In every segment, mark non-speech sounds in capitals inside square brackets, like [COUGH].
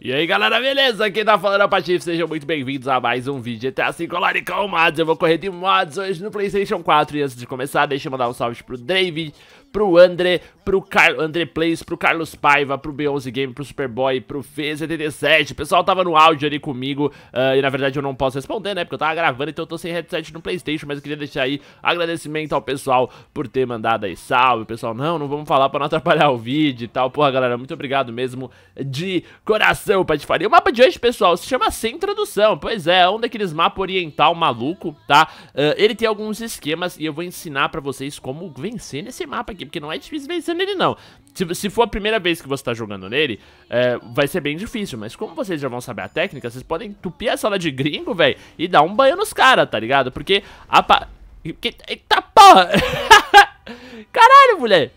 E aí galera, beleza? Quem tá falando é o Patife, sejam muito bem-vindos a mais um vídeo GTA 5 colar com mods Eu vou correr de mods hoje no Playstation 4 E antes de começar, deixa eu mandar um salve pro David, pro André, pro Car André Plays, pro Carlos Paiva, pro B11 Game, pro Superboy, pro Fez77. O pessoal tava no áudio ali comigo uh, e na verdade eu não posso responder, né? Porque eu tava gravando, então eu tô sem headset no Playstation, mas eu queria deixar aí agradecimento ao pessoal por ter mandado aí salve. pessoal, não, não vamos falar pra não atrapalhar o vídeo e tal legal. Porra, galera, muito obrigado mesmo de coração, patifaria. O mapa de hoje, pessoal, se chama Sem Tradução. Pois é, é um daqueles mapas oriental maluco, tá? Uh, ele tem alguns esquemas e eu vou ensinar pra vocês como vencer nesse mapa aqui, porque não é difícil vencer nele, não. Se, se for a primeira vez que você tá jogando nele, é, vai ser bem difícil, mas como vocês já vão saber a técnica, vocês podem entupir a sala de gringo, velho, e dar um banho nos caras, tá ligado? Porque a pa... Eita porra! [LAUGHS] Caralho, mulher!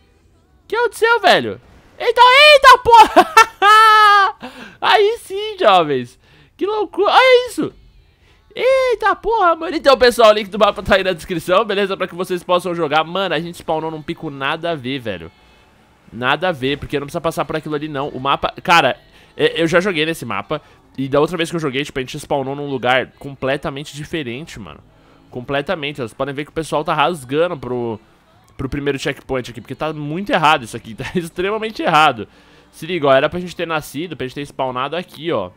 Que aconteceu, é velho? Eita, então, eita, porra! [LAUGHS] Aí sim, jovens. Que loucura. Olha isso. Eita porra, mano. Então, pessoal, o link do mapa tá aí na descrição, beleza? Pra que vocês possam jogar. Mano, a gente spawnou num pico nada a ver, velho. Nada a ver, porque não precisa passar por aquilo ali, não. O mapa... Cara, é, eu já joguei nesse mapa. E da outra vez que eu joguei, tipo, a gente spawnou num lugar completamente diferente, mano. Completamente. Vocês podem ver que o pessoal tá rasgando pro pro primeiro checkpoint aqui, porque tá muito errado isso aqui, [LAUGHS] tá extremamente errado. Se liga, ó, era pra gente ter nascido, pra gente ter spawnado aqui, ó.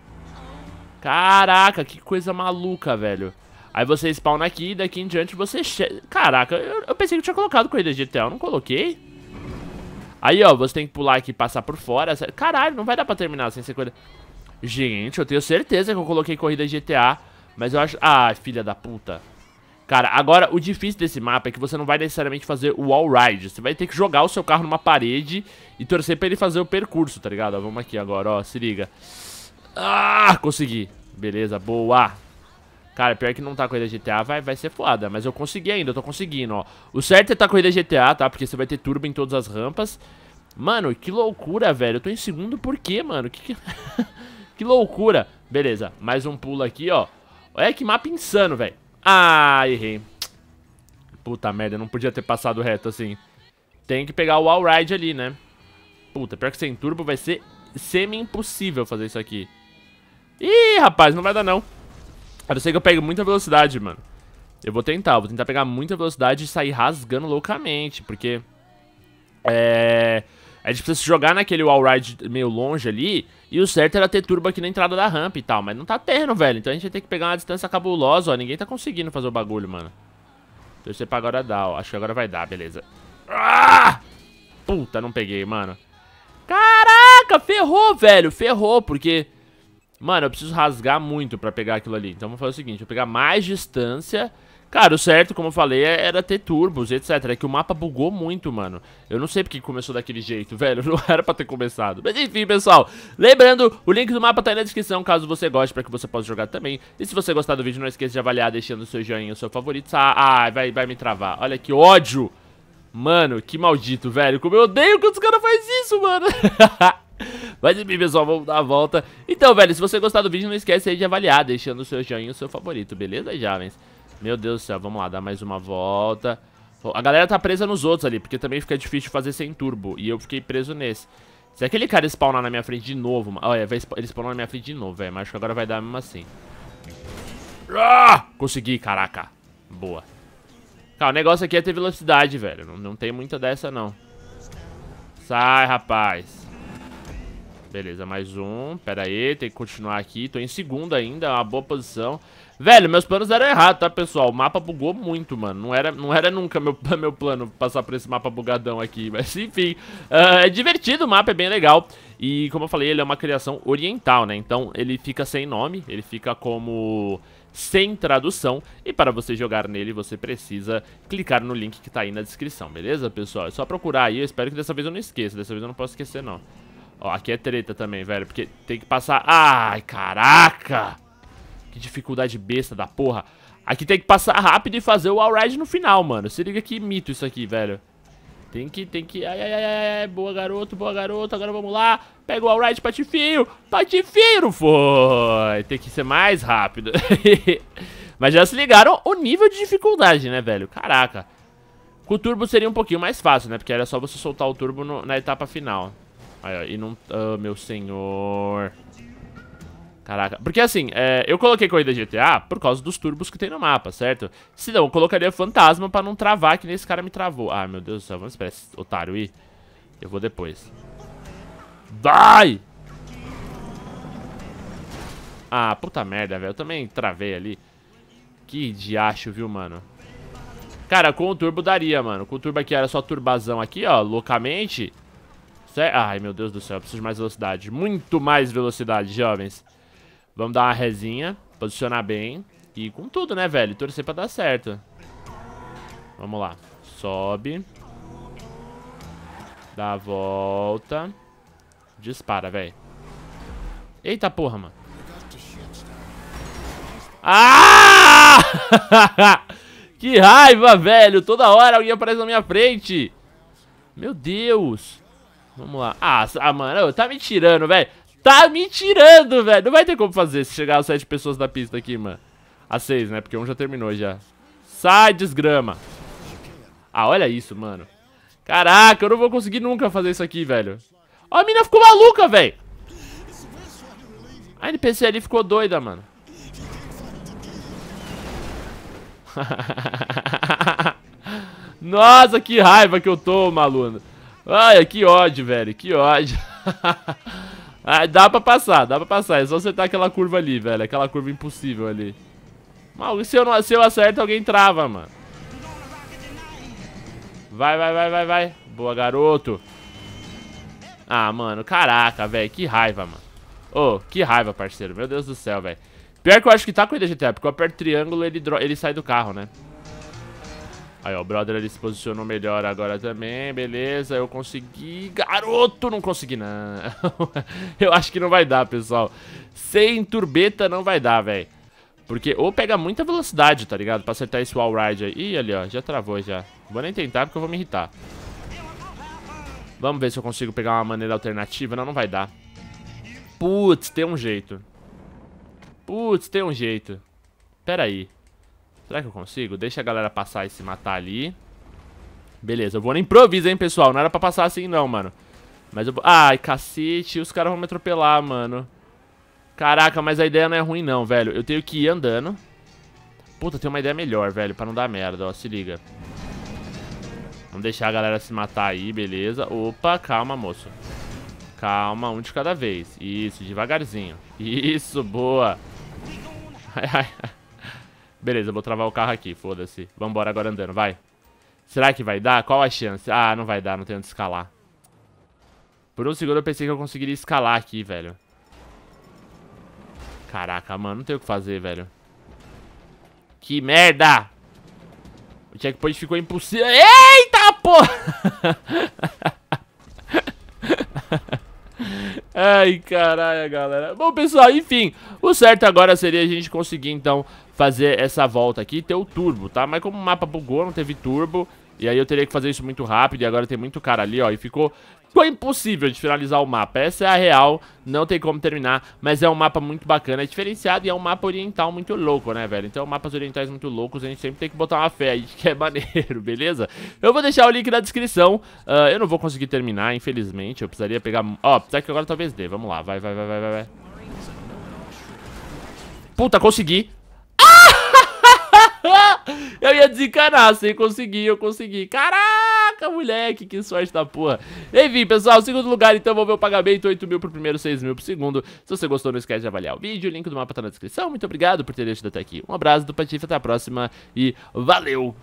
Caraca, que coisa maluca, velho. Aí você spawna aqui e daqui em diante você... Caraca, eu, eu, pensei que eu tinha colocado corrida de GTA, eu não coloquei. Aí, ó, você tem que pular aqui e passar por fora. Caralho, não vai dar pra terminar sem ser coisa... Gente, eu tenho certeza que eu coloquei corrida de GTA, mas eu acho... Ah, filha da puta. Cara, agora o difícil desse mapa é que você não vai necessariamente fazer o wall ride. Você vai ter que jogar o seu carro numa parede e torcer pra ele fazer o percurso, tá ligado? Ó, vamos aqui agora, ó, se liga. Ah, consegui. Beleza, boa. Cara, pior que não tá corrida GTA, vai, vai ser foda. Mas eu consegui ainda, eu tô conseguindo, ó. O certo é tá corrida GTA, tá? Porque você vai ter turbo em todas as rampas. Mano, que loucura, velho. Eu tô em segundo por quê, mano? Que, que... [LAUGHS] que loucura. Beleza, mais um pulo aqui, ó. Olha que mapa insano, velho. Ah, errei. Puta merda, não podia ter passado reto assim. Tem que pegar o All Ride ali, né? Puta, pior que sem turbo vai ser semi-impossível fazer isso aqui. Ih, rapaz, não vai dar não. A não ser que eu pegue muita velocidade, mano. Eu vou tentar, vou tentar pegar muita velocidade e sair rasgando loucamente, porque... É... A gente precisa se jogar naquele wallride meio longe ali. E o certo era ter turbo aqui na entrada da rampa e tal. Mas não tá tendo, velho. Então a gente vai ter que pegar uma distância cabulosa, ó. Ninguém tá conseguindo fazer o bagulho, mano. Torcer pra agora dar, ó. Acho que agora vai dar, beleza. Ah! Puta, não peguei, mano. Caraca, ferrou, velho. Ferrou, porque... Mano, eu preciso rasgar muito pra pegar aquilo ali. Então vou fazer o seguinte. Vou pegar mais distância... Cara, o certo, como eu falei, é, era ter turbos, etc. É que o mapa bugou muito, mano. Eu não sei porque começou daquele jeito, [LAUGHS] velho. Não era pra ter começado. Mas enfim, pessoal. Lembrando, o link do mapa tá aí na descrição, caso você goste, pra que você possa jogar também. E se você gostar do vídeo, não esqueça de avaliar, deixando o seu joinha, o seu favorito. Ah, vai, vai me travar. Olha que ódio. Mano, que maldito, velho. Como eu odeio quando os caras fazem isso, mano. [LAUGHS] Mas enfim, pessoal, vamos dar a volta. Então, velho, se você gostar do vídeo, não esquece aí de avaliar, deixando o seu joinha, o seu favorito, beleza, jovens? Meu Deus do céu, vamos lá, dá mais uma volta. A galera tá presa nos outros ali, porque também fica difícil fazer sem turbo. E eu fiquei preso nesse. Se aquele cara spawnar na minha frente de novo, mano. Olha, ele spawnou na minha frente de novo, velho. Mas acho que agora vai dar mesmo assim. Ah! Consegui, caraca. Boa. Cara, o negócio aqui é ter velocidade, velho. Não, não tem muita dessa, não. Sai, rapaz. Beleza, mais um. Pera aí, tem que continuar aqui. Tô em segunda ainda, é uma boa posição. Velho, meus planos eram errados, tá, pessoal? O mapa bugou muito, mano. Não era, não era nunca meu, [LAUGHS] meu plano passar por esse mapa bugadão aqui. [LAUGHS] Mas, enfim, uh, é divertido o mapa, é bem legal. E, como eu falei, ele é uma criação oriental, né? Então, ele fica sem nome, ele fica como sem tradução. E para você jogar nele, você precisa clicar no link que tá aí na descrição, beleza, pessoal? É só procurar aí, eu espero que dessa vez eu não esqueça. Dessa vez eu não posso esquecer, não. Ó, aqui é treta também, velho, porque tem que passar... Ai, caraca! Que dificuldade besta da porra. Aqui tem que passar rápido e fazer o all-ride no final, mano. Se liga que mito isso aqui, velho. Tem que, tem que... Ai, ai, ai, ai, boa garoto, boa garoto, agora vamos lá. Pega o all-right, Patifinho. Patifinho, tá não foi. Tem que ser mais rápido. [LAUGHS] Mas já se ligaram o nível de dificuldade, né, velho? Caraca. Com o turbo seria um pouquinho mais fácil, né? Porque era só você soltar o turbo no, na etapa final. Aí, ó, e não... Oh, meu senhor. Caraca. Porque assim, é, eu coloquei corrida GTA por causa dos turbos que tem no mapa, certo? Se não, eu colocaria fantasma pra não travar, que nem esse cara me travou. Ah, meu Deus do céu, vamos esperar esse otário ir. Eu vou depois. Vai! Ah, puta merda, velho. Eu também travei ali. Que diacho, viu, mano? Cara, com o turbo daria, mano. Com o turbo aqui era só turbazão aqui, ó, loucamente. Certo? Ai, meu Deus do céu, eu preciso de mais velocidade. Muito mais velocidade, jovens. Vamos dar uma resinha, posicionar bem. E com tudo, né, velho? Torcer pra dar certo. Vamos lá. Sobe. Dá a volta. Dispara, velho. Eita porra, mano. Ah! [LAUGHS] que raiva, velho. Toda hora alguém aparece na minha frente. Meu Deus. Vamos lá. Ah, ah mano, tá me tirando, velho. Tá me tirando, velho. Não vai ter como fazer se chegar as sete pessoas da pista aqui, mano. As seis, né? Porque um já terminou já. Sai, desgrama. Ah, olha isso, mano. Caraca, eu não vou conseguir nunca fazer isso aqui, velho. Ó, a mina ficou maluca, velho. A NPC ali ficou doida, mano. [LAUGHS] Nossa, que raiva que eu tô, maluco. Ai, que ódio, velho, que ódio. ah, [LAUGHS] dá pra passar, dá pra passar. É só acertar tá aquela curva ali, velho. Aquela curva impossível ali. Mal, se eu, não, se eu acerto, alguém trava, mano. Vai, vai, vai, vai, vai. Boa, garoto. Ah, mano, caraca, velho. Que raiva, mano. Ô, oh, que raiva, parceiro. Meu Deus do céu, velho. Pior que eu acho que tá com ele GTA, porque eu aperto triângulo ele, ele sai do carro, né? Aí, ó, o brother ali se posicionou melhor agora também, beleza, eu consegui... Garoto, não consegui, não. [LAUGHS] eu acho que não vai dar, pessoal. Sem turbeta não vai dar, velho. Porque ou pega muita velocidade, tá ligado? Pra acertar esse wall ride aí. Ih, ali, ó, já travou, já. Vou nem tentar, porque eu vou me irritar. Vamos ver se eu consigo pegar uma maneira alternativa. Não, não vai dar. Putz, tem um jeito. Putz, tem um jeito. Pera aí. Será que eu consigo? Deixa a galera passar e se matar ali. Beleza, eu vou na improvisa, hein, pessoal. Não era pra passar assim, não, mano. Mas eu vou... Ai, cacete. Os caras vão me atropelar, mano. Caraca, mas a ideia não é ruim, não, velho. Eu tenho que ir andando. Puta, tem uma ideia melhor, velho, pra não dar merda, ó. Se liga. Vamos deixar a galera se matar aí, beleza. Opa, calma, moço. Calma, um de cada vez. Isso, devagarzinho. Isso, boa. [LAUGHS] Ai, ai, ai. Beleza, vou travar o carro aqui, foda-se. Vambora agora andando, vai. Será que vai dar? Qual a chance? Ah, não vai dar, não tem onde escalar. Por um segundo eu pensei que eu conseguiria escalar aqui, velho. Caraca, mano, não tem o que fazer, velho. Que merda! O checkpoint ficou impossível. Eita, porra! [LAUGHS] Ai, caralho, galera. Bom, pessoal, enfim, o certo agora seria a gente conseguir, então, fazer essa volta aqui e ter o turbo, tá? Mas como o mapa bugou, não teve turbo, e aí eu teria que fazer isso muito rápido, e agora tem muito cara ali, ó, e ficou Ficou é impossível de finalizar o mapa, essa é a real, não tem como terminar, mas é um mapa muito bacana, é diferenciado e é um mapa oriental muito louco, né, velho? Então, mapas orientais muito loucos, a gente sempre tem que botar uma fé aí que é [LAUGHS] maneiro, beleza? Eu vou deixar o link na descrição, uh, eu não vou conseguir terminar, infelizmente, eu precisaria pegar... Ó, oh, que agora talvez dê, vamos lá, vai, vai, vai, vai, vai, vai. Puta, consegui! [LAUGHS] eu ia desencanar, sem conseguir, eu consegui, caralho! Caraca, moleque, que sorte da porra. Enfim, pessoal, segundo lugar, então, vou ver o pagamento, 8 mil pro primeiro, 6 mil pro segundo. Se você gostou, não esquece de avaliar o vídeo, o link do mapa tá na descrição. Muito obrigado por ter deixado até aqui. Um abraço do Patife, até a próxima e valeu!